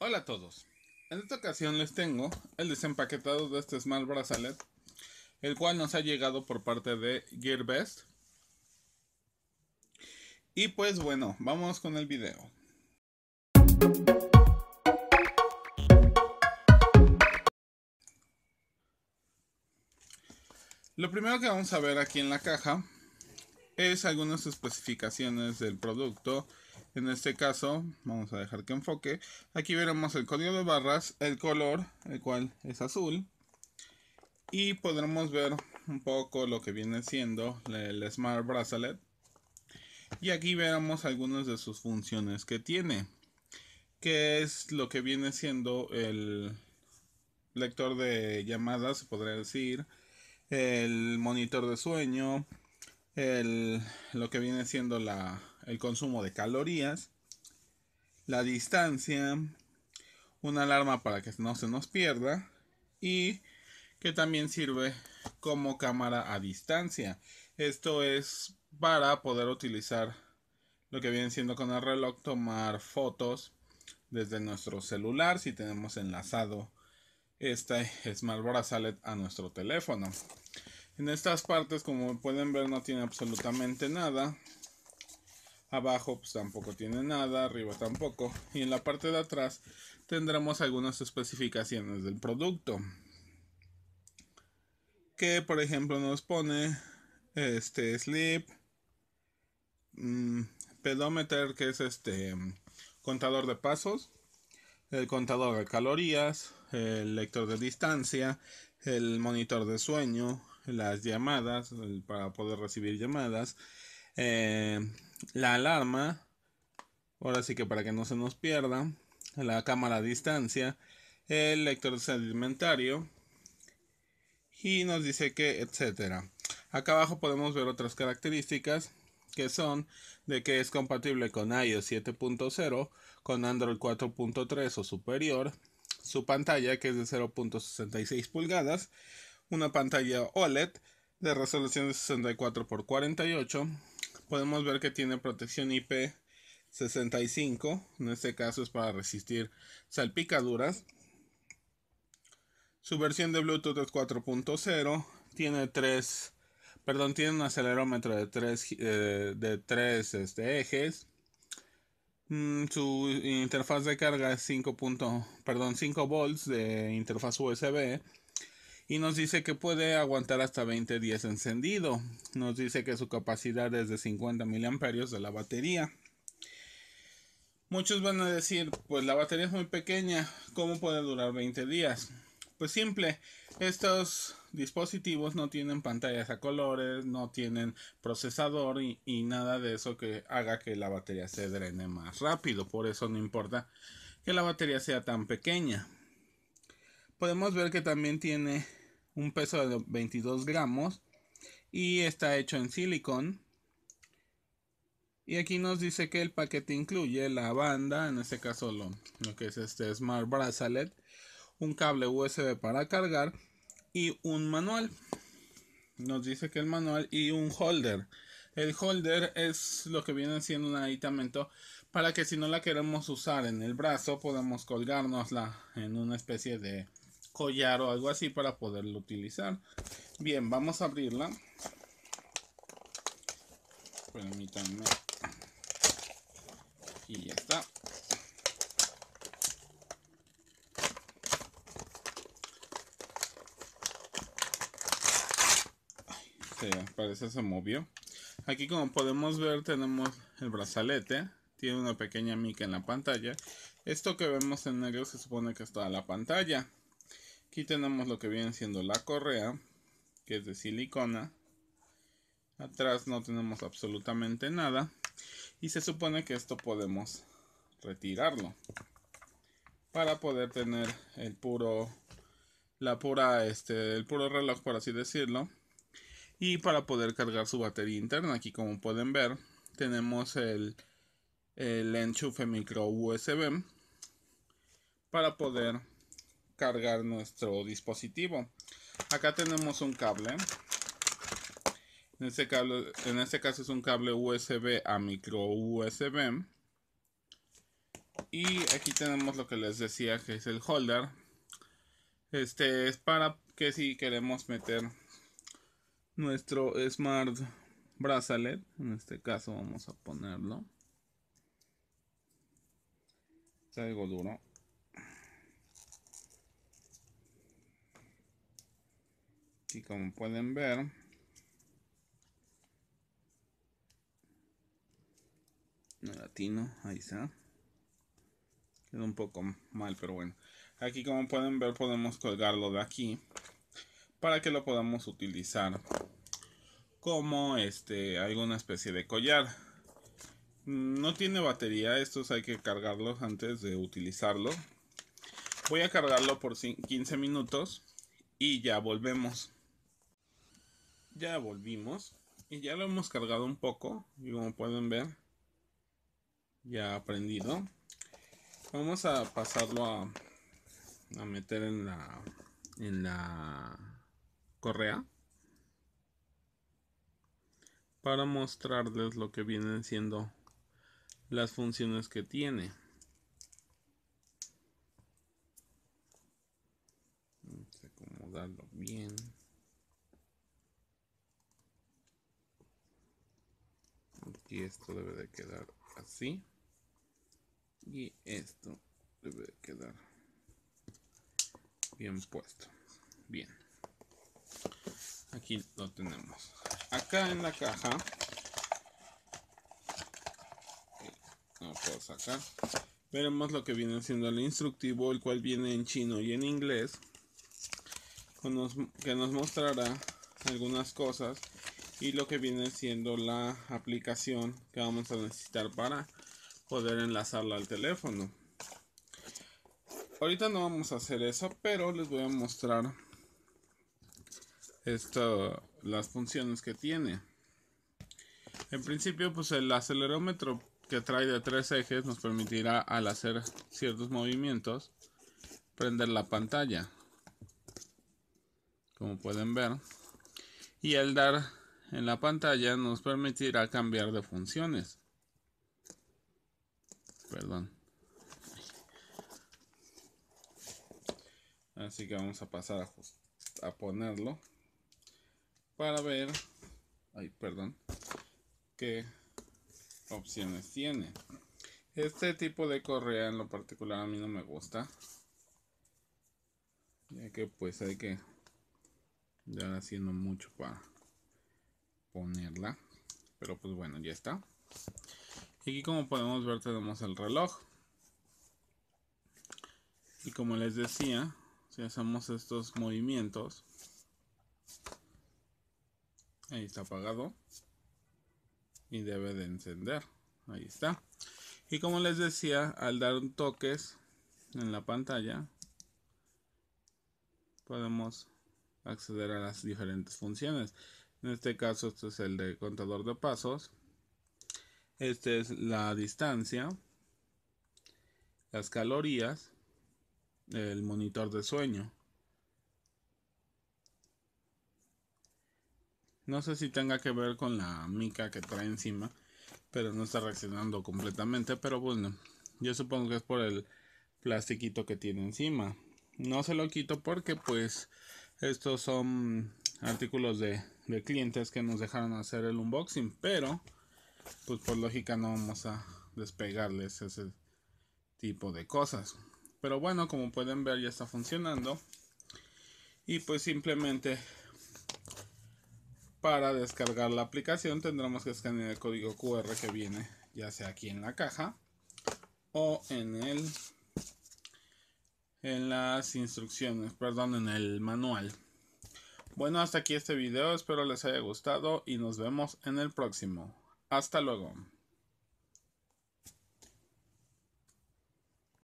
Hola a todos, en esta ocasión les tengo el desempaquetado de este Small Brazalet, el cual nos ha llegado por parte de GearBest. Y pues bueno, vamos con el video. Lo primero que vamos a ver aquí en la caja es algunas especificaciones del producto en este caso, vamos a dejar que enfoque. Aquí veremos el código de barras, el color, el cual es azul. Y podremos ver un poco lo que viene siendo el Smart Bracelet. Y aquí veremos algunas de sus funciones que tiene. Que es lo que viene siendo el lector de llamadas, se podría decir. El monitor de sueño. lo que viene siendo la, el consumo de calorías, la distancia, una alarma para que no se nos pierda y que también sirve como cámara a distancia. Esto es para poder utilizar lo que viene siendo con el reloj, tomar fotos desde nuestro celular si tenemos enlazado esta Smart sale a nuestro teléfono. En estas partes, como pueden ver, no tiene absolutamente nada. Abajo pues tampoco tiene nada, arriba tampoco. Y en la parte de atrás tendremos algunas especificaciones del producto. Que por ejemplo nos pone este slip, mm, pedometer que es este contador de pasos, el contador de calorías, el lector de distancia, el monitor de sueño, las llamadas para poder recibir llamadas. Eh, la alarma. Ahora sí que para que no se nos pierda. La cámara a distancia. El lector sedimentario. Y nos dice que etcétera. Acá abajo podemos ver otras características que son de que es compatible con iOS 7.0, con Android 4.3 o superior, su pantalla que es de 0.66 pulgadas, una pantalla OLED de resolución de 64 x 48, podemos ver que tiene protección IP65, en este caso es para resistir salpicaduras. Su versión de Bluetooth es 4.0, tiene tres, perdón, tiene un acelerómetro de 3, eh, de este, ejes. Mm, su interfaz de carga es 5. perdón, 5 volts de interfaz USB y nos dice que puede aguantar hasta 20 días encendido. Nos dice que su capacidad es de 50 miliamperios de la batería. Muchos van a decir, pues la batería es muy pequeña, ¿cómo puede durar 20 días? Pues simple, estos dispositivos no tienen pantallas a colores, no tienen procesador y, y, nada de eso que haga que la batería se drene más rápido. Por eso no importa que la batería sea tan pequeña. Podemos ver que también tiene un peso de 22 gramos y está hecho en silicón. Y aquí nos dice que el paquete incluye la banda, en este caso lo, lo que es este Smart Bracelet, un cable USB para cargar y un manual. Nos dice que el manual y un holder. El holder es lo que viene siendo un aditamento para que si no la queremos usar en el brazo podamos colgarnosla. en una especie de collar o algo así para poderlo utilizar. Bien, vamos a abrirla. Permítanme. Y ya está. parece se movió. Aquí como podemos ver tenemos el brazalete. Tiene una pequeña mica en la pantalla. Esto que vemos en negro se supone que es toda la pantalla. Aquí tenemos lo que viene siendo la correa, que es de silicona. Atrás no tenemos absolutamente nada. Y se supone que esto podemos retirarlo. Para poder tener el puro, la pura, este, el puro reloj, por así decirlo. Y para poder cargar su batería interna. Aquí como pueden ver, tenemos el, el enchufe micro USB. Para poder cargar nuestro dispositivo. Acá tenemos un cable. En este, cable, en este caso es un cable USB a micro USB. Y aquí tenemos lo que les decía que es el holder. Este es para que si queremos meter nuestro Smart Bracelet. En este caso vamos a ponerlo. Es algo duro. y como pueden ver no latino ahí está quedó un poco mal pero bueno aquí como pueden ver podemos colgarlo de aquí para que lo podamos utilizar como este alguna especie de collar no tiene batería estos hay que cargarlos antes de utilizarlo voy a cargarlo por 15 minutos y ya volvemos ya volvimos y ya lo hemos cargado un poco y como pueden ver ya ha prendido vamos a pasarlo a, meter en la en la correa para mostrarles lo que vienen siendo las funciones que tiene vamos acomodarlo bien y esto debe de quedar así y esto debe de quedar bien puesto bien aquí lo tenemos acá en la caja eh, sacar veremos lo que viene siendo el instructivo el cual viene en chino y en inglés que nos mostrará algunas cosas y lo que viene siendo la aplicación que vamos a necesitar para poder enlazarla al teléfono ahorita no vamos a hacer eso pero les voy a mostrar esto las funciones que tiene en principio pues el acelerómetro que trae de tres ejes nos permitirá al hacer ciertos movimientos prender la pantalla como pueden ver y al dar en la pantalla nos permitirá cambiar de funciones. Perdón. Así que vamos a pasar a, ponerlo para ver, ay, perdón, qué opciones tiene. Este tipo de correa en lo particular a mí no me gusta. Ya que pues hay que Ya haciendo mucho para ponerla. Pero pues bueno, ya está. Y aquí como podemos ver tenemos el reloj. Y como les decía, si hacemos estos movimientos. Ahí está apagado. Y debe de encender. Ahí está. Y como les decía, al dar toques en la pantalla, podemos acceder a las diferentes funciones. En este caso, este es el de contador de pasos. este es la distancia, las calorías, el monitor de sueño. No sé si tenga que ver con la mica que trae encima, pero no está reaccionando completamente. Pero bueno, yo supongo que es por el plastiquito que tiene encima. No se lo quito porque pues estos son artículos de, clientes que nos dejaron hacer el unboxing, pero pues por lógica no vamos a despegarles ese tipo de cosas. Pero bueno, como pueden ver ya está funcionando. Y pues simplemente para descargar la aplicación tendremos que escanear el código QR que viene ya sea aquí en la caja o en el en las instrucciones, perdón, en el manual. Bueno, hasta aquí este video, espero les haya gustado y nos vemos en el próximo. Hasta luego.